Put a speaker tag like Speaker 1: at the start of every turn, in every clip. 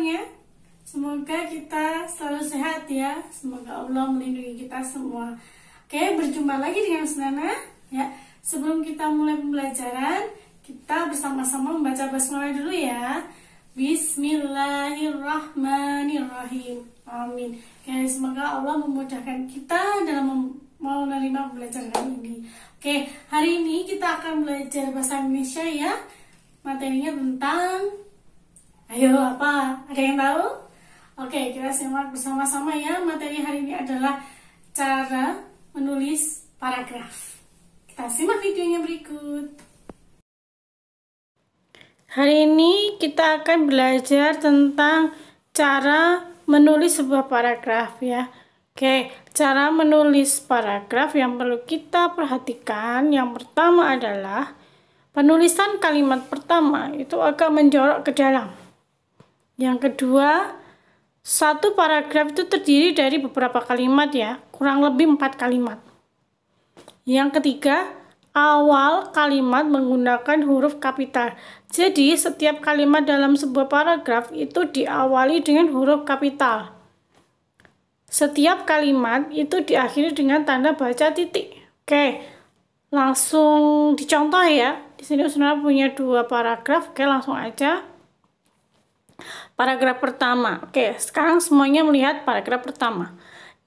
Speaker 1: semuanya. Semoga kita selalu sehat ya. Semoga Allah melindungi kita semua. Oke, berjumpa lagi dengan Senana. Ya, sebelum kita mulai pembelajaran, kita bersama-sama membaca basmalah dulu ya. Bismillahirrahmanirrahim. Amin. Oke, ya, semoga Allah memudahkan kita dalam mau menerima pembelajaran ini. Oke, hari ini kita akan belajar bahasa Indonesia ya. Materinya tentang Ayo apa? Ada yang tahu? Oke, kita simak bersama-sama ya. Materi hari ini adalah cara menulis paragraf. Kita simak videonya berikut. Hari ini kita akan belajar tentang cara menulis sebuah paragraf ya. Oke, cara menulis paragraf yang perlu kita perhatikan yang pertama adalah penulisan kalimat pertama itu akan menjorok ke dalam. Yang kedua, satu paragraf itu terdiri dari beberapa kalimat ya, kurang lebih empat kalimat. Yang ketiga, awal kalimat menggunakan huruf kapital. Jadi, setiap kalimat dalam sebuah paragraf itu diawali dengan huruf kapital. Setiap kalimat itu diakhiri dengan tanda baca titik. Oke, langsung dicontoh ya. Di sini sebenarnya punya dua paragraf, oke langsung aja paragraf pertama. Oke, sekarang semuanya melihat paragraf pertama.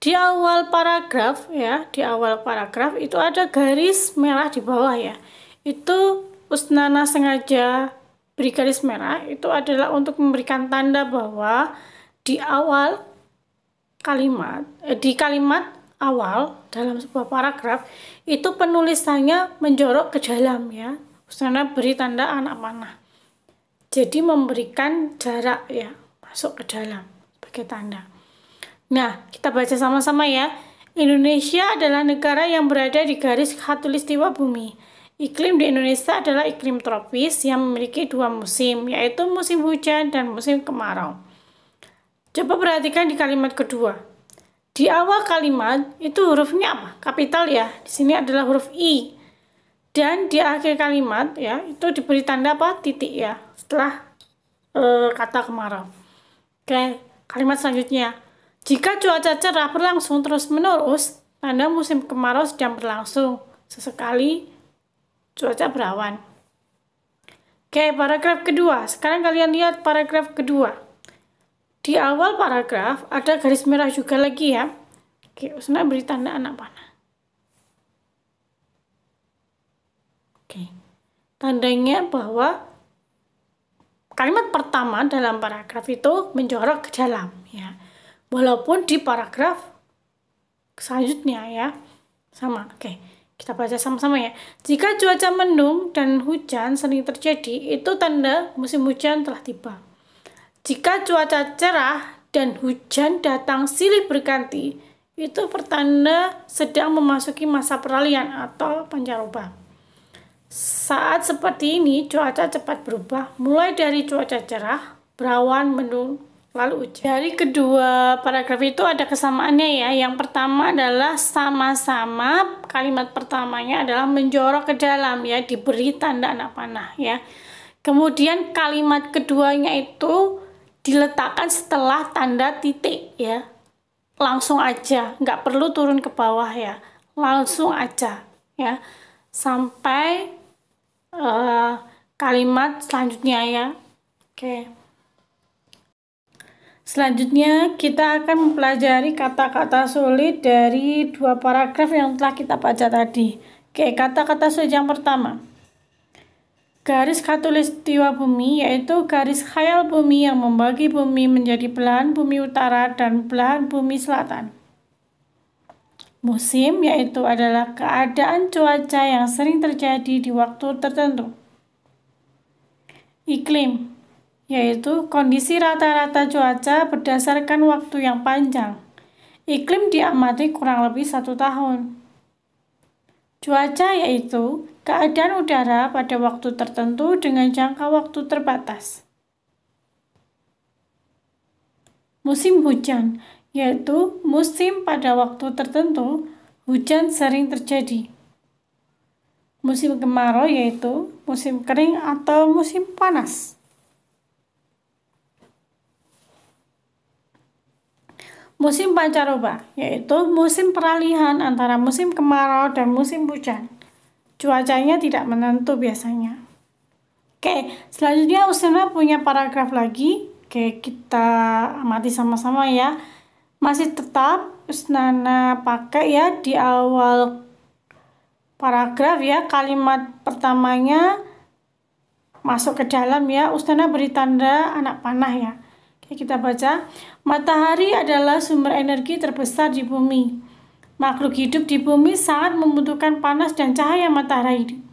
Speaker 1: Di awal paragraf ya, di awal paragraf itu ada garis merah di bawah ya. Itu Usnana sengaja beri garis merah itu adalah untuk memberikan tanda bahwa di awal kalimat eh, di kalimat awal dalam sebuah paragraf itu penulisannya menjorok ke dalam ya. Usnana beri tanda anak panah jadi memberikan jarak ya masuk ke dalam sebagai tanda. Nah, kita baca sama-sama ya. Indonesia adalah negara yang berada di garis khatulistiwa bumi. Iklim di Indonesia adalah iklim tropis yang memiliki dua musim, yaitu musim hujan dan musim kemarau. Coba perhatikan di kalimat kedua. Di awal kalimat itu hurufnya apa? Kapital ya. Di sini adalah huruf I dan di akhir kalimat ya itu diberi tanda apa titik ya setelah e, kata kemarau oke kalimat selanjutnya jika cuaca cerah berlangsung terus menerus tanda musim kemarau sedang berlangsung sesekali cuaca berawan oke paragraf kedua sekarang kalian lihat paragraf kedua di awal paragraf ada garis merah juga lagi ya oke usna beri tanda anak panah Oke. Tandanya bahwa kalimat pertama dalam paragraf itu menjorok ke dalam ya. Walaupun di paragraf selanjutnya ya sama. Oke. Kita baca sama-sama ya. Jika cuaca mendung dan hujan sering terjadi, itu tanda musim hujan telah tiba. Jika cuaca cerah dan hujan datang silih berganti, itu pertanda sedang memasuki masa peralihan atau pancaroba. Saat seperti ini, cuaca cepat berubah, mulai dari cuaca cerah, berawan, mendung, lalu hujan. Dari kedua paragraf itu ada kesamaannya ya. Yang pertama adalah sama-sama, kalimat pertamanya adalah menjorok ke dalam ya, diberi tanda anak panah ya. Kemudian kalimat keduanya itu diletakkan setelah tanda titik ya. Langsung aja, nggak perlu turun ke bawah ya. Langsung aja ya. Sampai Eh, kalimat selanjutnya ya. Oke. Selanjutnya kita akan mempelajari kata-kata sulit dari dua paragraf yang telah kita baca tadi. Oke, kata-kata sulit yang pertama. Garis khatulistiwa bumi yaitu garis khayal bumi yang membagi bumi menjadi belahan bumi utara dan belahan bumi selatan. Musim yaitu adalah keadaan cuaca yang sering terjadi di waktu tertentu. Iklim yaitu kondisi rata-rata cuaca berdasarkan waktu yang panjang. Iklim diamati kurang lebih satu tahun. Cuaca yaitu keadaan udara pada waktu tertentu dengan jangka waktu terbatas. Musim hujan yaitu musim pada waktu tertentu hujan sering terjadi. Musim kemarau yaitu musim kering atau musim panas. Musim pancaroba yaitu musim peralihan antara musim kemarau dan musim hujan. Cuacanya tidak menentu biasanya. Oke, selanjutnya Usena punya paragraf lagi. Oke, kita amati sama-sama ya masih tetap Nana pakai ya di awal paragraf ya kalimat pertamanya masuk ke dalam ya Ustana beri tanda anak panah ya Oke, kita baca matahari adalah sumber energi terbesar di bumi makhluk hidup di bumi sangat membutuhkan panas dan cahaya matahari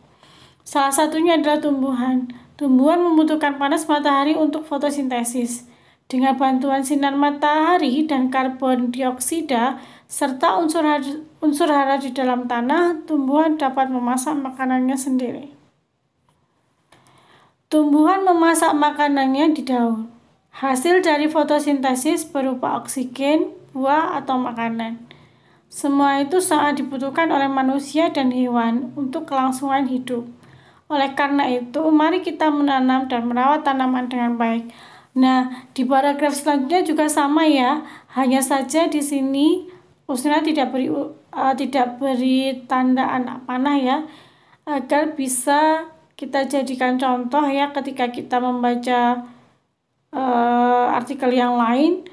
Speaker 1: salah satunya adalah tumbuhan tumbuhan membutuhkan panas matahari untuk fotosintesis dengan bantuan sinar matahari dan karbon dioksida serta unsur unsur hara di dalam tanah, tumbuhan dapat memasak makanannya sendiri. Tumbuhan memasak makanannya di daun. Hasil dari fotosintesis berupa oksigen, buah, atau makanan. Semua itu sangat dibutuhkan oleh manusia dan hewan untuk kelangsungan hidup. Oleh karena itu, mari kita menanam dan merawat tanaman dengan baik Nah, di paragraf selanjutnya juga sama ya. Hanya saja di sini usnya tidak beri uh, tidak beri tanda anak panah ya agar bisa kita jadikan contoh ya ketika kita membaca uh, artikel yang lain.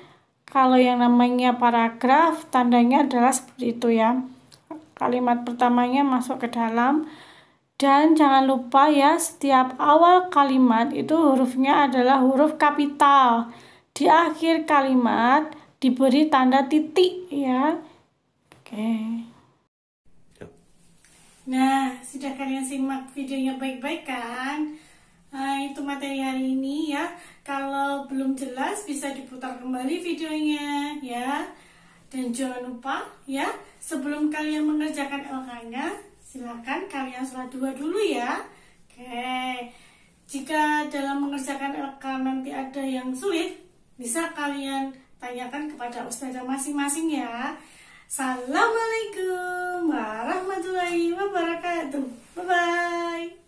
Speaker 1: Kalau yang namanya paragraf tandanya adalah seperti itu ya. Kalimat pertamanya masuk ke dalam dan jangan lupa ya, setiap awal kalimat itu hurufnya adalah huruf kapital. Di akhir kalimat diberi tanda titik ya. Oke. Nah, sudah kalian simak videonya baik-baik kan? Nah, itu materi hari ini ya. Kalau belum jelas bisa diputar kembali videonya ya. Dan jangan lupa ya, sebelum kalian mengerjakan lk Silakan kalian salah dua dulu ya. Oke. Jika dalam mengerjakan LK nanti ada yang sulit, bisa kalian tanyakan kepada ustazah masing-masing ya. Assalamualaikum warahmatullahi wabarakatuh. Bye-bye.